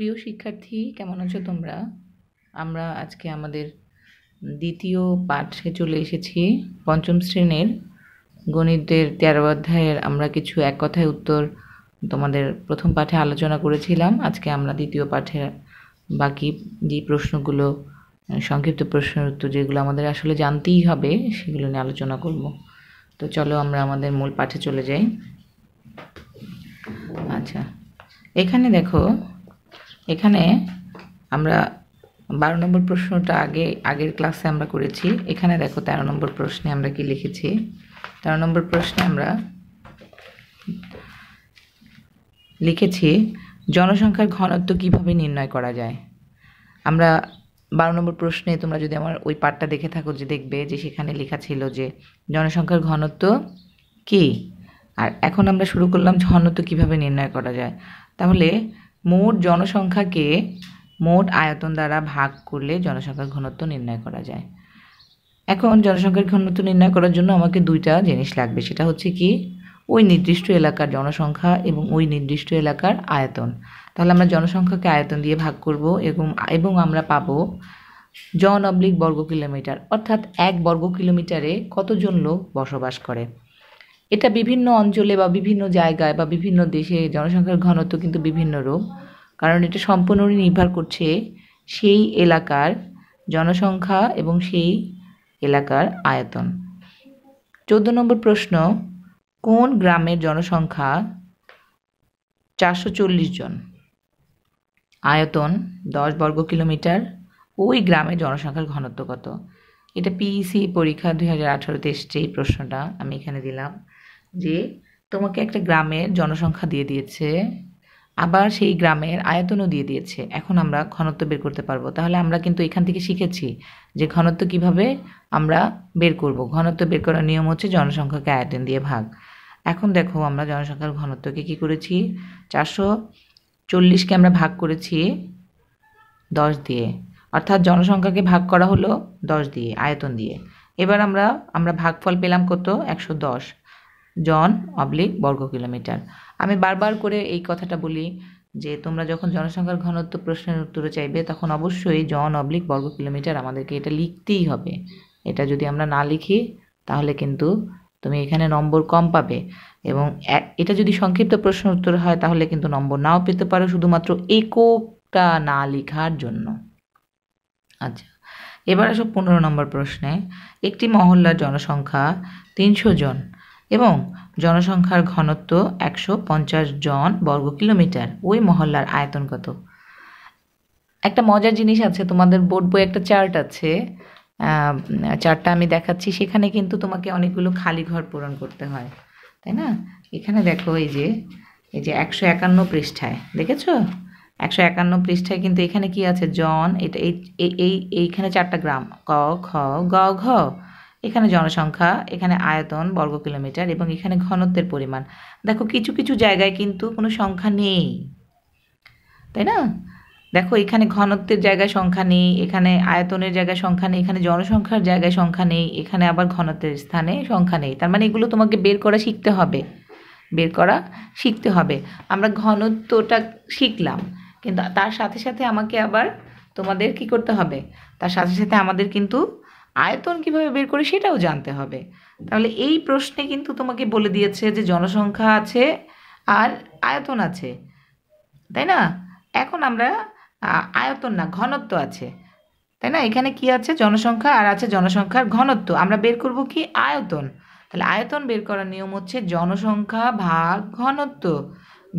প্রিয় শিক্ষার্থী কেমন আছো তোমরা আমরা আজকে আমাদের দ্বিতীয় পাঠে চলে এসেছি পঞ্চম শ্রেণীর গণিতের তেরো অধ্যায়ের আমরা কিছু এক কথায় উত্তর তোমাদের প্রথম পাঠে আলোচনা করেছিলাম আজকে আমরা দ্বিতীয় পাঠে বাকি যে প্রশ্নগুলো সংক্ষিপ্ত প্রশ্নের উত্তর যেগুলো আমাদের আসলে জানতেই হবে সেগুলো নিয়ে আলোচনা করব তো চলো আমরা আমাদের মূল পাঠে চলে যাই আচ্ছা এখানে দেখো এখানে আমরা বারো নম্বর প্রশ্নটা আগে আগের ক্লাসে আমরা করেছি এখানে দেখো তেরো নম্বর প্রশ্নে আমরা কি লিখেছি তেরো নম্বর প্রশ্নে আমরা লিখেছি জনসংখ্যার ঘনত্ব কিভাবে নির্ণয় করা যায় আমরা বারো নম্বর প্রশ্নে তোমরা যদি আমার ওই পার্টটা দেখে থাকো যে দেখবে যে সেখানে লেখা ছিল যে জনসংখ্যার ঘনত্ব কি আর এখন আমরা শুরু করলাম ঘনত্ব কিভাবে নির্ণয় করা যায় তাহলে মোট জনসংখ্যাকে মোট আয়তন দ্বারা ভাগ করলে জনসংখ্যার ঘনত্ব নির্ণয় করা যায় এখন জনসংখ্যার ঘনত্ব নির্ণয় করার জন্য আমাকে দুইটা জিনিস লাগবে সেটা হচ্ছে কি ওই নির্দিষ্ট এলাকার জনসংখ্যা এবং ওই নির্দিষ্ট এলাকার আয়তন তাহলে আমরা জনসংখ্যাকে আয়তন দিয়ে ভাগ করব এবং এবং আমরা পাবো জন অবলিক বর্গ কিলোমিটার অর্থাৎ এক বর্গ কিলোমিটারে কতজন লোক বসবাস করে এটা বিভিন্ন অঞ্চলে বা বিভিন্ন জায়গায় বা বিভিন্ন দেশে জনসংখ্যার ঘনত্ব কিন্তু বিভিন্ন রূপ কারণ এটা সম্পূর্ণরূপে নির্ভর করছে সেই এলাকার জনসংখ্যা এবং সেই এলাকার আয়তন চোদ্দ নম্বর প্রশ্ন কোন গ্রামের জনসংখ্যা চারশো চল্লিশ জন আয়তন দশ বর্গ কিলোমিটার ওই গ্রামের জনসংখ্যার ঘনত্ব কত এটা পিইসি e পরীক্ষা দুই হাজার আঠারোতে এসছে এই প্রশ্নটা আমি এখানে দিলাম যে তোমাকে একটা গ্রামের জনসংখ্যা দিয়ে দিয়েছে আবার সেই গ্রামের আয়তনও দিয়ে দিয়েছে এখন আমরা ঘনত্ব বের করতে পারবো তাহলে আমরা কিন্তু এখান থেকে শিখেছি যে ঘনত্ব কিভাবে আমরা বের করব ঘনত্ব বের করার নিয়ম হচ্ছে জনসংখ্যাকে আয়তন দিয়ে ভাগ এখন দেখো আমরা জনসংখ্যার ঘনত্বকে কি করেছি চারশো চল্লিশকে আমরা ভাগ করেছি দশ দিয়ে অর্থাৎ জনসংখ্যাকে ভাগ করা হলো দশ দিয়ে আয়তন দিয়ে এবার আমরা আমরা ভাগফল পেলাম কত একশো দশ জন অবলিক বর্গ কিলোমিটার আমি বারবার করে এই কথাটা বলি যে তোমরা যখন জনসংখ্যার ঘনত্ব প্রশ্নের উত্তরে চাইবে তখন অবশ্যই জন অবলিক বর্গ কিলোমিটার আমাদেরকে এটা লিখতেই হবে এটা যদি আমরা না লিখি তাহলে কিন্তু তুমি এখানে নম্বর কম পাবে এবং এটা যদি সংক্ষিপ্ত প্রশ্ন উত্তর হয় তাহলে কিন্তু নম্বর নাও পেতে পারো শুধুমাত্র এককটা না লেখার জন্য আচ্ছা এবার আসো পনেরো নম্বর প্রশ্নে একটি মহল্লার জনসংখ্যা তিনশো জন এবং জনসংখ্যার ঘনত্ব একশো পঞ্চাশ জন বর্গ কিলোমিটার ওই মহল্লার আয়তন কত একটা মজার জিনিস আছে তোমাদের বোর্ড বই একটা চার্ট আছে চার্টটা আমি দেখাচ্ছি সেখানে কিন্তু তোমাকে অনেকগুলো খালি ঘর পূরণ করতে হয় তাই না এখানে দেখো এই যে এই যে একশো একান্ন পৃষ্ঠায় দেখেছো একশো একান্ন পৃষ্ঠায় কিন্তু এখানে কি আছে জন এটা এই এইখানে চারটা গ্রাম ক খ গ ঘ এখানে জনসংখ্যা এখানে আয়তন বর্গ কিলোমিটার এবং এখানে ঘনত্বের পরিমাণ দেখো কিছু কিছু জায়গায় কিন্তু কোনো সংখ্যা নেই তাই না দেখো এখানে ঘনত্বের জায়গায় সংখ্যা নেই এখানে আয়তনের জায়গায় সংখ্যা নেই এখানে জনসংখ্যার জায়গায় সংখ্যা নেই এখানে আবার ঘনত্বের স্থানে সংখ্যা নেই তার মানে এগুলো তোমাকে বের করা শিখতে হবে বের করা শিখতে হবে আমরা ঘনত্বটা শিখলাম কিন্তু তার সাথে সাথে আমাকে আবার তোমাদের কি করতে হবে তার সাথে সাথে আমাদের কিন্তু আয়তন কিভাবে বের করি সেটাও জানতে হবে তাহলে এই প্রশ্নে কিন্তু তোমাকে বলে দিয়েছে যে জনসংখ্যা আছে আর আয়তন আছে তাই না এখন আমরা আয়তন না ঘনত্ব আছে তাই না এখানে কি আছে জনসংখ্যা আর আছে জনসংখ্যার ঘনত্ব আমরা বের করব কি আয়তন তাহলে আয়তন বের করার নিয়ম হচ্ছে জনসংখ্যা ভাগ ঘনত্ব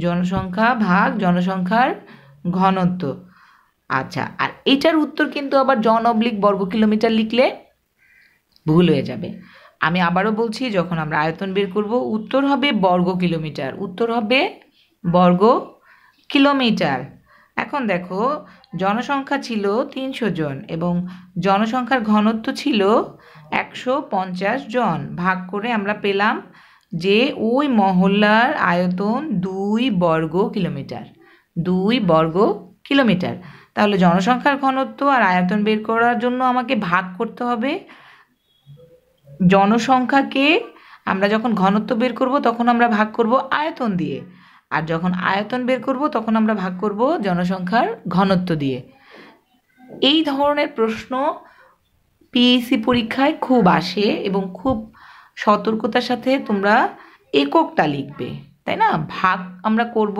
জনসংখ্যা ভাগ জনসংখ্যার ঘনত্ব আচ্ছা আর এটার উত্তর কিন্তু আবার জন অবলিক বর্গ কিলোমিটার লিখলে ভুল হয়ে যাবে আমি আবারও বলছি যখন আমরা আয়তন বের করব উত্তর হবে বর্গ কিলোমিটার উত্তর হবে বর্গ কিলোমিটার এখন দেখো জনসংখ্যা ছিল তিনশো জন এবং জনসংখ্যার ঘনত্ব ছিল একশো পঞ্চাশ জন ভাগ করে আমরা পেলাম যে ওই মহল্লার আয়তন দুই বর্গ কিলোমিটার দুই বর্গ কিলোমিটার তাহলে জনসংখ্যার ঘনত্ব আর আয়তন বের করার জন্য আমাকে ভাগ করতে হবে জনসংখ্যাকে আমরা যখন ঘনত্ব বের করব তখন আমরা ভাগ করব আয়তন দিয়ে আর যখন আয়তন বের করব তখন আমরা ভাগ করব জনসংখ্যার ঘনত্ব দিয়ে এই ধরনের প্রশ্ন পিএসি e পরীক্ষায় খুব আসে এবং খুব সতর্কতার সাথে তোমরা এককটা লিখবে তাই না ভাগ আমরা করব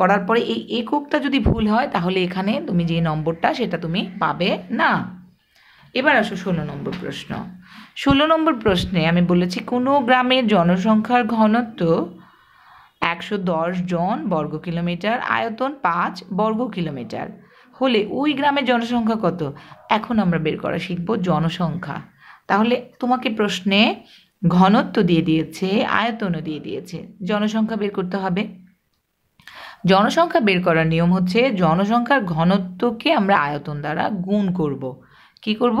করার পরে এই এককটা যদি ভুল হয় তাহলে এখানে তুমি যে নম্বরটা সেটা তুমি পাবে না এবার আসো ষোলো নম্বর প্রশ্ন ষোলো নম্বর প্রশ্নে আমি বলেছি কোনো গ্রামের জনসংখ্যার ঘনত্ব একশো দশ জন বর্গ কিলোমিটার আয়তন পাঁচ বর্গ কিলোমিটার হলে ওই গ্রামের জনসংখ্যা কত এখন আমরা বের করা শিখব জনসংখ্যা তাহলে তোমাকে প্রশ্নে ঘনত্ব দিয়ে দিয়েছে আয়তনও দিয়ে দিয়েছে জনসংখ্যা বের করতে হবে জনসংখ্যা বের করার নিয়ম হচ্ছে জনসংখ্যার ঘনত্বকে আমরা আয়তন দ্বারা গুণ করব কি করব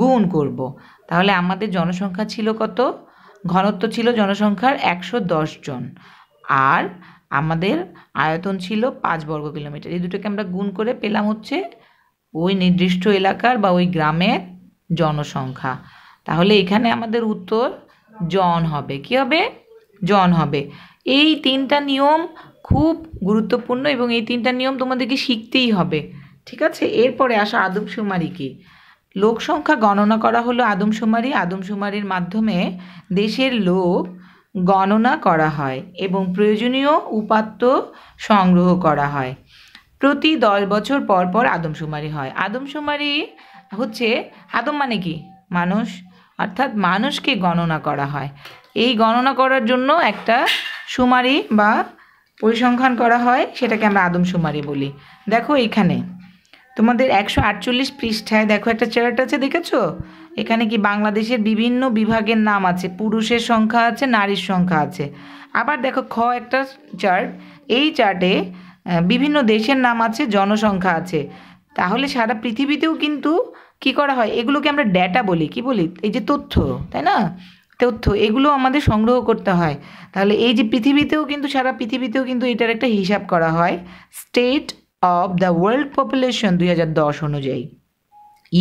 গুণ করব তাহলে আমাদের জনসংখ্যা ছিল কত ঘনত্ব ছিল জনসংখ্যার একশো দশ জন আর আমাদের আয়তন ছিল পাঁচ বর্গ কিলোমিটার এই দুটোকে আমরা গুণ করে পেলাম হচ্ছে ওই নির্দিষ্ট এলাকার বা ওই গ্রামের জনসংখ্যা তাহলে এখানে আমাদের উত্তর জন হবে কি হবে জন হবে এই তিনটা নিয়ম খুব গুরুত্বপূর্ণ এবং এই তিনটা নিয়ম তোমাদেরকে শিখতেই হবে ঠিক আছে এরপরে আসা আদমশুমারি কি লোক সংখ্যা গণনা করা হলো আদমশুমারি আদমশুমারির মাধ্যমে দেশের লোক গণনা করা হয় এবং প্রয়োজনীয় উপাত্ত সংগ্রহ করা হয় প্রতি দশ বছর পর পর আদমশুমারি হয় আদমশুমারি হচ্ছে আদম মানে কি মানুষ অর্থাৎ মানুষকে গণনা করা হয় এই গণনা করার জন্য একটা সুমারি বা পরিসংখ্যান করা হয় সেটাকে আমরা আদমশুমারি বলি দেখো এইখানে তোমাদের একশো আটচল্লিশ পৃষ্ঠায় দেখো একটা চার্ট আছে দেখেছো এখানে কি বাংলাদেশের বিভিন্ন বিভাগের নাম আছে পুরুষের সংখ্যা আছে নারীর সংখ্যা আছে আবার দেখো খ একটা চার্ট এই চার্টে বিভিন্ন দেশের নাম আছে জনসংখ্যা আছে তাহলে সারা পৃথিবীতেও কিন্তু কি করা হয় এগুলোকে আমরা ডেটা বলি কি বলি এই যে তথ্য তাই না তথ্য এগুলো আমাদের সংগ্রহ করতে হয় তাহলে এই যে পৃথিবীতেও কিন্তু সারা পৃথিবীতেও কিন্তু এটার একটা হিসাব করা হয় state of the world population দুই হাজার দশ অনুযায়ী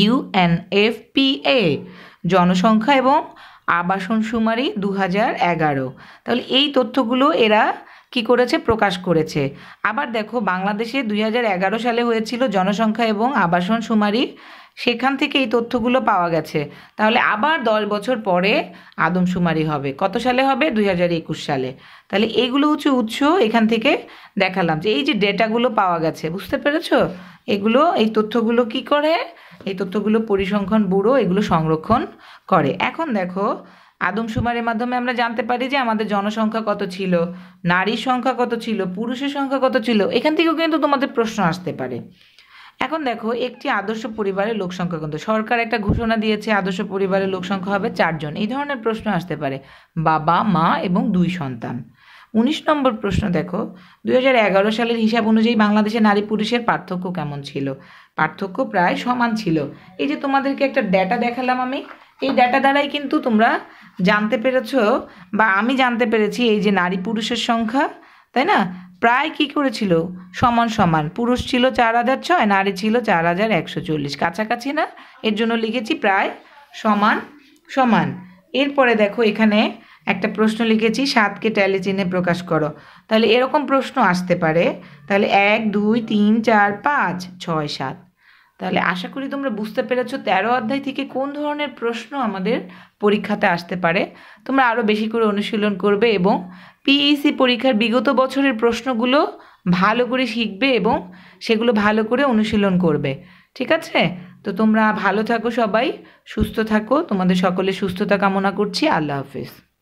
ইউএনএফপিএ জনসংখ্যা এবং আবাসন সুমারি দু হাজার এগারো তাহলে এই তথ্যগুলো এরা কি করেছে প্রকাশ করেছে আবার দেখো বাংলাদেশে দুই সালে হয়েছিল জনসংখ্যা এবং আবাসন সুমারি সেখান থেকে এই তথ্যগুলো পাওয়া গেছে তাহলে আবার দশ বছর পরে আদমশুমারি হবে কত সালে হবে দুই সালে তাহলে এইগুলো হচ্ছে উৎস এখান থেকে দেখালাম যে এই যে ডেটাগুলো পাওয়া গেছে বুঝতে পেরেছ এগুলো এই তথ্যগুলো কি করে এই তথ্যগুলো পরিসংখ্যান ব্যুরো এগুলো সংরক্ষণ করে এখন দেখো আদমশুমারির মাধ্যমে আমরা জানতে পারি যে আমাদের জনসংখ্যা কত ছিল নারীর সংখ্যা কত ছিল পুরুষের সংখ্যা কত ছিল এখান থেকেও কিন্তু তোমাদের প্রশ্ন আসতে পারে এখন দেখো একটি আদর্শ পরিবারের লোক সংখ্যা কিন্তু সরকার একটা ঘোষণা দিয়েছে আদর্শ পরিবারের লোক সংখ্যা হবে চারজন এই ধরনের প্রশ্ন আসতে পারে বাবা মা এবং দুই সন্তান উনিশ নম্বর প্রশ্ন দেখো দুই সালের হিসাব অনুযায়ী বাংলাদেশে নারী পুরুষের পার্থক্য কেমন ছিল পার্থক্য প্রায় সমান ছিল এই যে তোমাদেরকে একটা ডেটা দেখালাম আমি এই ডেটা দ্বারাই কিন্তু তোমরা জানতে পেরেছ বা আমি জানতে পেরেছি এই যে নারী পুরুষের সংখ্যা তাই না প্রায় কি করেছিল সমান সমান পুরুষ ছিল চার হাজার ছয় নারী ছিল চার হাজার একশো চল্লিশ কাছাকাছি না এর জন্য লিখেছি প্রায় সমান সমান এরপরে দেখো এখানে একটা প্রশ্ন লিখেছি সাতকে ট্যালি চিহ্নে প্রকাশ করো তাহলে এরকম প্রশ্ন আসতে পারে তাহলে এক দুই তিন চার পাঁচ ছয় সাত তাহলে আশা করি তোমরা বুঝতে পেরেছ তেরো অধ্যায় থেকে কোন ধরনের প্রশ্ন আমাদের পরীক্ষাতে আসতে পারে তোমরা আরও বেশি করে অনুশীলন করবে এবং পিইসি e পরীক্ষার বিগত বছরের প্রশ্নগুলো ভালো করে শিখবে এবং সেগুলো ভালো করে অনুশীলন করবে ঠিক আছে তো তোমরা ভালো থাকো সবাই সুস্থ থাকো তোমাদের সকলে সুস্থতা কামনা করছি আল্লাহ হাফিজ